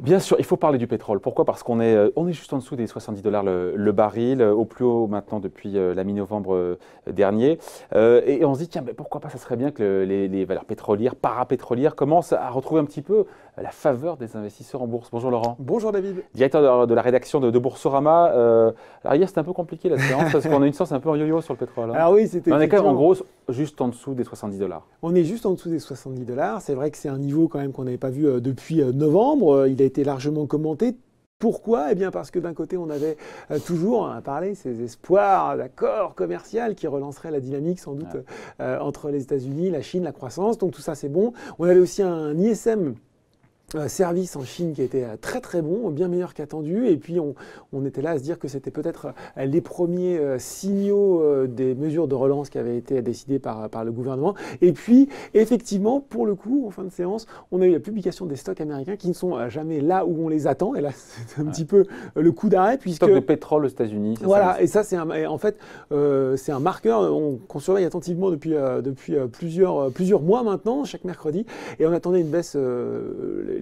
Bien sûr, il faut parler du pétrole. Pourquoi Parce qu'on est, euh, on est juste en dessous des 70 dollars le, baril, euh, au plus haut maintenant depuis euh, la mi-novembre dernier. et on se dit, tiens, mais pourquoi pas, ça serait bien que les valeurs pétrolières, parapétrolières, commencent à retrouver un petit peu la faveur des investisseurs en bourse. Bonjour Laurent. Bonjour David. Directeur de la rédaction de, de Boursorama. Euh, hier, c'était un peu compliqué la séance parce qu'on a une séance un peu en yo-yo sur le pétrole. Hein. Alors ah oui, c'était. On est quand même en gros juste en dessous des 70 dollars. On est juste en dessous des 70 dollars. C'est vrai que c'est un niveau quand même qu'on n'avait pas vu euh, depuis euh, novembre. Il a été largement commenté. Pourquoi Eh bien parce que d'un côté, on avait toujours à parler ces espoirs d'accord commercial qui relancerait la dynamique sans doute entre les États-Unis, la Chine, la croissance. Donc tout ça, c'est bon. On avait aussi un ISM service en Chine qui était euh, très très bon, bien meilleur qu'attendu. Et puis on, était là à se dire que c'était peut-être euh, les premiers euh, signaux des mesures de relance qui avaient été décidées par, le gouvernement. Et puis effectivement, pour le coup, en fin de séance, on a eu la publication des stocks américains qui ne sont jamais là où on les attend. Et là, c'est un petit peu le coup d'arrêt. Puisque... Stock de pétrole aux États-Unis. Voilà, et ça, c'est un, en fait, c'est un marqueur qu'on surveille attentivement depuis, depuis plusieurs, plusieurs mois maintenant, chaque mercredi. Et on attendait une baisse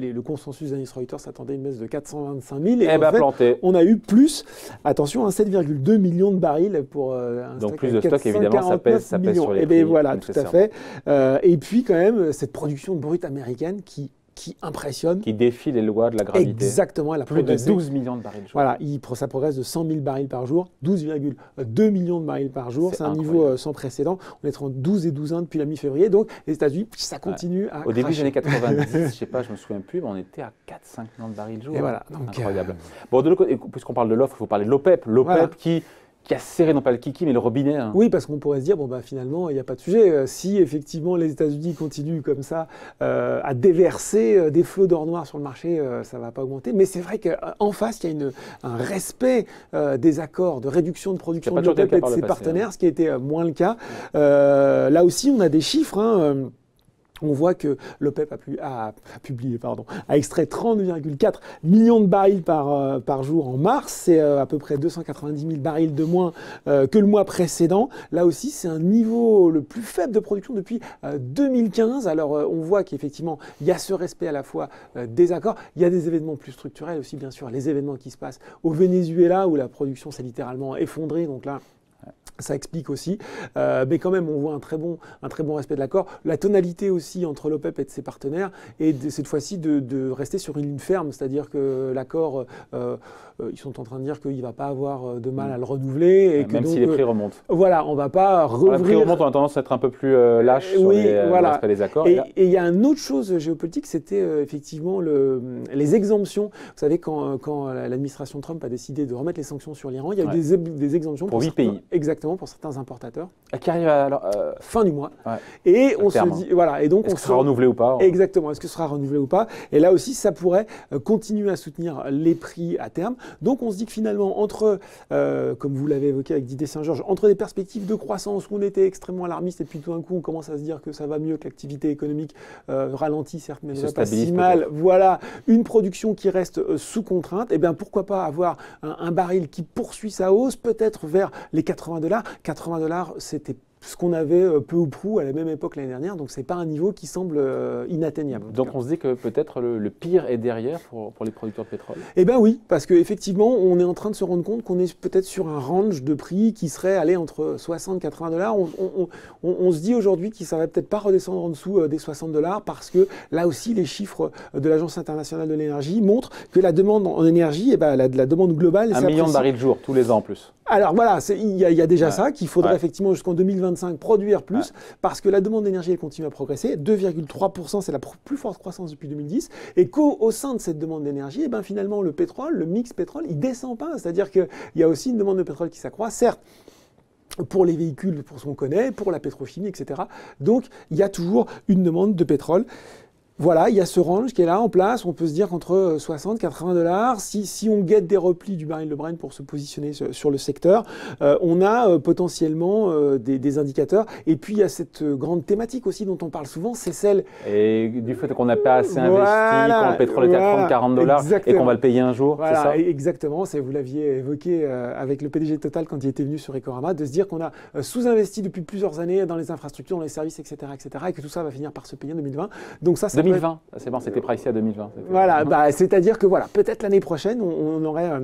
le consensus d'Anis Reuters s'attendait à une baisse de 425 000. Et, eh en ben, fait, on a eu plus, attention, 7,2 millions de barils pour euh, un Donc plus de stock, évidemment, ça pèse, sur les et eh ben, prix. voilà, tout à fait. Euh, et puis quand même, cette production brute américaine qui qui impressionne. Qui défie les lois de la gravité. Exactement. Elle a Plus de 12 millions de barils par jour. Voilà, il, ça progresse de 100 000 barils par jour, 12,2 millions de barils par jour. C'est un niveau euh, sans précédent. On est entre 12 et 12 ans depuis la mi-février. Donc, les États-Unis, ça continue à. Au début des années 90, je sais pas, je me souviens plus, mais on était à 4-5 millions de barils par jour. Et voilà. Donc, Incroyable. Euh, bon, de l'autre côté, puisqu'on parle de l'offre, il faut parler de l'OPEP. L'OPEP e qui qui a serré, non pas le kiki, mais le robinet. Hein. Oui, parce qu'on pourrait se dire, bon, bah, finalement, il n'y a pas de sujet. Euh, si effectivement les États-Unis continuent comme ça euh, à déverser euh, des flots d'or noir sur le marché, ça ne va pas augmenter. Mais c'est vrai qu'en face, il y a une, un respect des accords de réduction de production de l'OPEP de ses hein. partenaires, ce qui a été moins le cas. là aussi, on a des chiffres. Hein, on voit que l'OPEP e a, pu, a, publié, pardon, a extrait 30,4 millions de barils par, euh, par jour en mars. C'est euh, à peu près 290 000 barils de moins euh, que le mois précédent. Là aussi, c'est un niveau le plus faible de production depuis 2015. Alors, on voit qu'effectivement, il y a ce respect à la fois des accords. Il y a des événements plus structurels aussi, bien sûr. Les événements qui se passent au Venezuela, où la production s'est littéralement effondrée. Donc là, ça explique aussi, euh, mais quand même, on voit un très bon, un très bon respect de l'accord. La tonalité aussi entre l'OPEP e et ses partenaires, est cette fois-ci de, rester sur une ligne ferme, c'est-à-dire que l'accord, euh, euh, ils sont en train de dire qu'il ne va pas avoir de mal à le renouveler. même si les prix remontent. Voilà, on ne va pas rouvrir. Les prix remontent, on a tendance à être un peu plus lâche sur les, le respect des accords. Et il y a une autre chose géopolitique, c'était effectivement les exemptions. Vous savez, quand, l'administration Trump a décidé de remettre les sanctions sur l'Iran, il y a eu des, exemptions pour, pour 8 pays. Exactement pour certains importateurs. Qui arrive à euh, fin du mois. et on se hein. dit, voilà. Et donc Est-ce que ce sera renouvelé ou pas hein Exactement. Est-ce que ce sera renouvelé ou pas Et là aussi, ça pourrait euh, continuer à soutenir les prix à terme. Donc on se dit que finalement, entre, euh, comme vous l'avez évoqué avec Didier Saint-Georges, entre des perspectives de croissance où on était extrêmement alarmiste et puis tout d'un coup, on commence à se dire que ça va mieux, que l'activité économique ralentit, certes, mais ne va pas si mal. Voilà. Une production qui reste sous contrainte. Et eh bien pourquoi pas avoir un, un baril qui poursuit sa hausse, peut-être vers les 80 dollars 80 dollars, c'était ce qu'on avait euh, peu ou prou à la même époque l'année dernière. Donc ce n'est pas un niveau qui semble euh, inatteignable. Donc on se dit que peut-être le, pire est derrière pour, les producteurs de pétrole. Eh bien oui, parce qu'effectivement on est en train de se rendre compte qu'on est peut-être sur un range de prix qui serait allé entre 60 et 80 dollars. On, se dit aujourd'hui qu'il ne va peut-être pas redescendre en dessous euh, des 60 dollars parce que là aussi les chiffres de l'Agence internationale de l'énergie montrent que la demande en énergie, eh ben, la, demande globale... Un million de barils de jour tous les ans en plus. Alors voilà, il y, a déjà ça qu'il faudrait effectivement jusqu'en 2020 produire plus, parce que la demande d'énergie, continue à progresser. 2,3%, c'est la plus forte croissance depuis 2010. Et qu'au sein de cette demande d'énergie, eh ben, finalement, le pétrole, le mix pétrole, il descend pas. C'est-à-dire qu'il y a aussi une demande de pétrole qui s'accroît. Certes, pour les véhicules, pour ce qu'on connaît, pour la pétrochimie, etc. Donc, il y a toujours une demande de pétrole voilà, il y a ce range qui est là en place. On peut se dire qu'entre 60 euh, 80 dollars, si, on guette des replis du baril de Brent pour se positionner sur, le secteur, euh, on a euh, potentiellement des, indicateurs. Et puis il y a cette grande thématique aussi dont on parle souvent, c'est celle. Et du fait qu'on n'a pas assez investi, qu'on le pétrole à 30, 40 dollars et qu'on va le payer un jour, c'est ça Exactement, vous l'aviez évoqué avec le PDG Total quand il était venu sur Ecorama, de se dire qu'on a sous-investi depuis plusieurs années dans les infrastructures, dans les services, etc., etc., et que tout ça va finir par se payer en 2020. Donc ça, c'est... Ah, c'est bon, c'était pricé à 2020. Voilà, bah, c'est-à-dire que voilà, peut-être l'année prochaine, on aurait euh,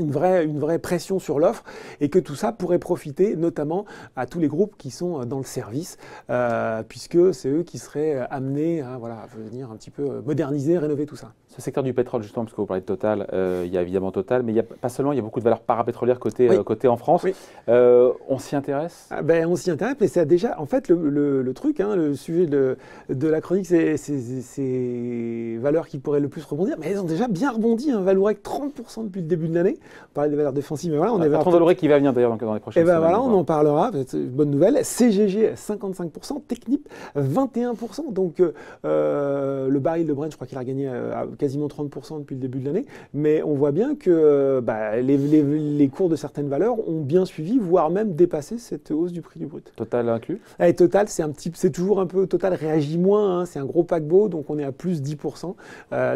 une vraie, une vraie pression sur l'offre et que tout ça pourrait profiter notamment à tous les groupes qui sont euh, dans le service, euh, puisque c'est eux qui seraient euh, amenés à venir un petit peu moderniser, rénover tout ça. Ce secteur du pétrole, justement, parce que vous parlez de Total, il y a évidemment Total, mais il y a pas seulement, il y a beaucoup de valeurs parapétrolières côté, côté en France. on s'y intéresse ah ben, On s'y intéresse, mais c'est déjà, en fait, le, le, truc, hein, le sujet de, de la chronique, c'est ces valeurs qui pourraient le plus rebondir, mais elles ont déjà bien rebondi, un hein, Valourec 30% depuis le début de l'année. On parlait des valeurs défensives, mais voilà, on qui va venir d'ailleurs dans les prochaines eh ben voilà, on en parlera. Bonne nouvelle. CGG 55%, Technip 21%. Donc euh, euh, le baril de Brent, je crois qu'il a gagné euh, quasiment 30% depuis le début de l'année. Mais on voit bien que bah, les, cours de certaines valeurs ont bien suivi, voire même dépassé cette hausse du prix du brut. Total inclus eh, Total, c'est un petit, c'est toujours un peu Total réagit moins. Hein. c'est un gros paquebot, donc on est à plus 10%.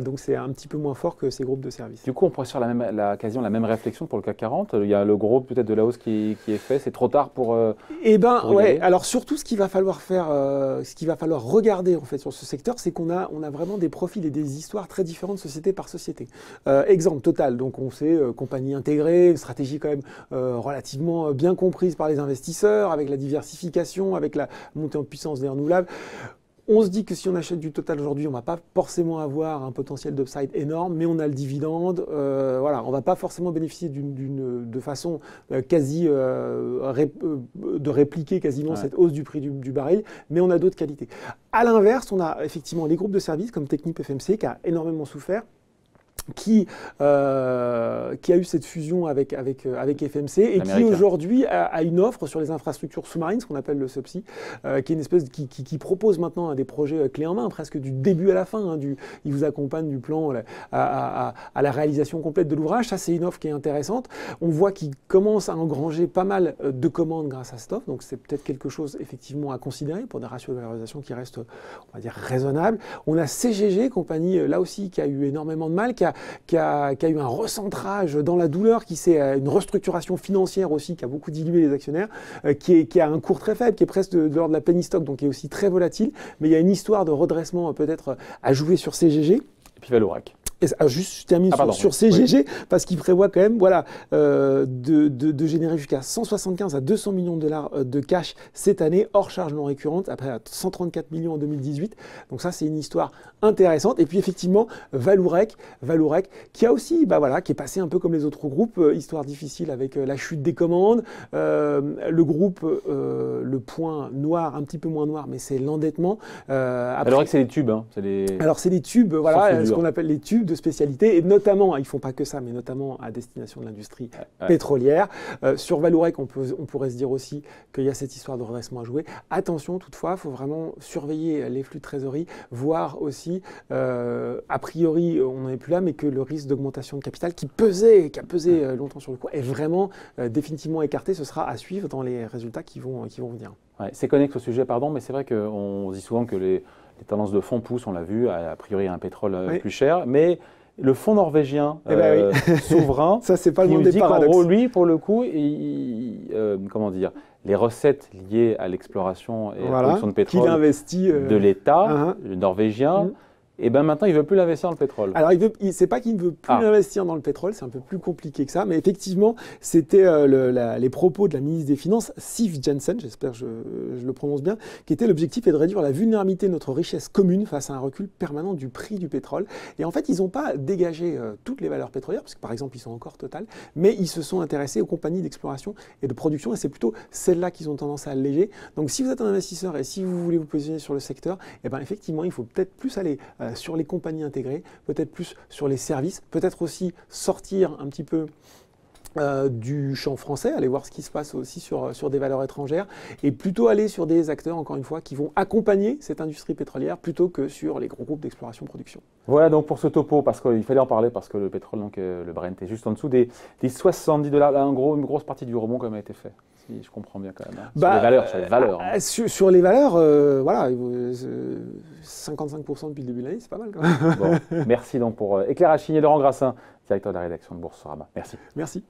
donc c'est un petit peu moins fort que ces groupes de services. Du coup, on pourrait sur la même, occasion la même réflexion pour le CAC 40 Il ya le gros peut-être de la hausse qui, est fait. C'est trop tard pour. et euh, eh ben, ouais. Alors surtout, ce qu'il va falloir faire, euh, ce qu'il va falloir regarder en fait sur ce secteur, c'est qu'on a, on a vraiment des profils et des histoires très différentes société par société. Euh, exemple Total. Donc on sait compagnie intégrée, une stratégie quand même relativement bien comprise par les investisseurs, avec la diversification, avec la montée en puissance des renouvelables. On se dit que si on achète du total aujourd'hui, on ne va pas forcément avoir un potentiel d'upside énorme, mais on a le dividende. Euh, voilà, on ne va pas forcément bénéficier de façon euh, quasi euh, de répliquer quasiment cette hausse du prix du, baril, mais on a d'autres qualités. À l'inverse, on a effectivement les groupes de services comme Technip FMC qui a énormément souffert qui, euh, qui a eu cette fusion avec, avec, euh, avec FMC et qui aujourd'hui a, a, une offre sur les infrastructures sous-marines, ce qu'on appelle le SOPSI, euh, qui, est une espèce qui, qui, qui, propose maintenant des projets euh, clés en main, presque du début à la fin. Hein, du, il vous accompagne du plan à, à, à, à la réalisation complète de l'ouvrage. Ça, c'est une offre qui est intéressante. On voit qu'il commence à engranger pas mal de commandes grâce à cette offre, donc c'est peut-être quelque chose effectivement à considérer pour des ratios de valorisation qui restent, on va dire, raisonnables. On a CGG, compagnie là aussi qui a eu énormément de mal, qui a qui a, a eu un recentrage dans la douleur, qui s'est euh, une restructuration financière aussi, qui a beaucoup dilué les actionnaires, euh, qui, a un cours très faible, qui est presque de, de l'ordre de la penny stock, donc qui est aussi très volatile. Mais il y a une histoire de redressement euh, peut-être à jouer sur CGG. Et puis Valorac juste, je termine ah, sur, CGG, parce qu'il prévoit quand même voilà, euh, de, de, générer jusqu'à 175 à 200 millions de dollars euh, de cash cette année, hors charge non récurrente, après 134 millions en 2018. Donc ça, c'est une histoire intéressante. Et puis effectivement, Valourec, Valourec qui a aussi, bah voilà, qui est passé un peu comme les autres groupes, euh, histoire difficile avec la chute des commandes, le groupe, le point noir, un petit peu moins noir, mais c'est l'endettement. Alors que c'est les tubes, hein, Alors c'est les tubes, voilà, ce qu'on appelle les tubes de spécialités et notamment, hein, ils font pas que ça, mais notamment à destination de l'industrie pétrolière. Euh, sur Valourec, on, peut, on pourrait se dire aussi qu'il y a cette histoire de redressement à jouer. Attention, toutefois, il faut vraiment surveiller les flux de trésorerie, voir aussi, euh, a priori, on n'en est plus là, mais que le risque d'augmentation de capital qui pesait, qui a pesé euh, longtemps sur le coup, est vraiment définitivement écarté. Ce sera à suivre dans les résultats qui vont, qui vont venir. c'est connexe au sujet, pardon, mais c'est vrai qu'on dit souvent que les les tendances de fond poussent, on l'a vu, a priori un pétrole euh, plus cher, mais le fonds norvégien eh ben euh, souverain, ça c'est pas le Gros, lui, pour le coup, euh, comment dire, les recettes liées à l'exploration et à la production de pétrole de l'État hein, hein. norvégien mmh. Et eh bien maintenant, il ne veut plus l'investir dans le pétrole. Alors, il n'est c'est pas qu'il ne veut plus investir ah. l'investir dans le pétrole, c'est un peu plus compliqué que ça. Mais effectivement, c'était euh, les propos de la ministre des Finances, Sif Jensen, j'espère que je, le prononce bien, qui était l'objectif est de réduire la vulnérabilité de notre richesse commune face à un recul permanent du prix du pétrole. Et en fait, ils n'ont pas dégagé euh, toutes les valeurs pétrolières, parce que par exemple, ils sont encore total, mais ils se sont intéressés aux compagnies d'exploration et de production, et c'est plutôt celles-là qu'ils ont tendance à alléger. Donc, si vous êtes un investisseur et si vous voulez vous positionner sur le secteur, et eh ben effectivement, il faut peut-être plus aller. Euh, euh, sur les compagnies intégrées, peut-être plus sur les services, peut-être aussi sortir un petit peu euh, du champ français, aller voir ce qui se passe aussi euh, sur, des valeurs étrangères, et plutôt aller sur des acteurs, encore une fois, qui vont accompagner cette industrie pétrolière plutôt que sur les gros groupes d'exploration-production. Voilà donc pour ce topo, parce qu'il fallait en parler, parce que le pétrole, donc, le Brent, est juste en dessous des, 70 dollars. une grosse partie du rebond comme a été fait je comprends bien quand même. Hein. sur bah, les valeurs, sur les valeurs. Hein. Euh, euh, voilà, 55% depuis le début de l'année, c'est pas mal quand même. merci donc pour euh, éclairage signé Laurent Grassin, directeur de la rédaction de Boursorama. Merci. Merci.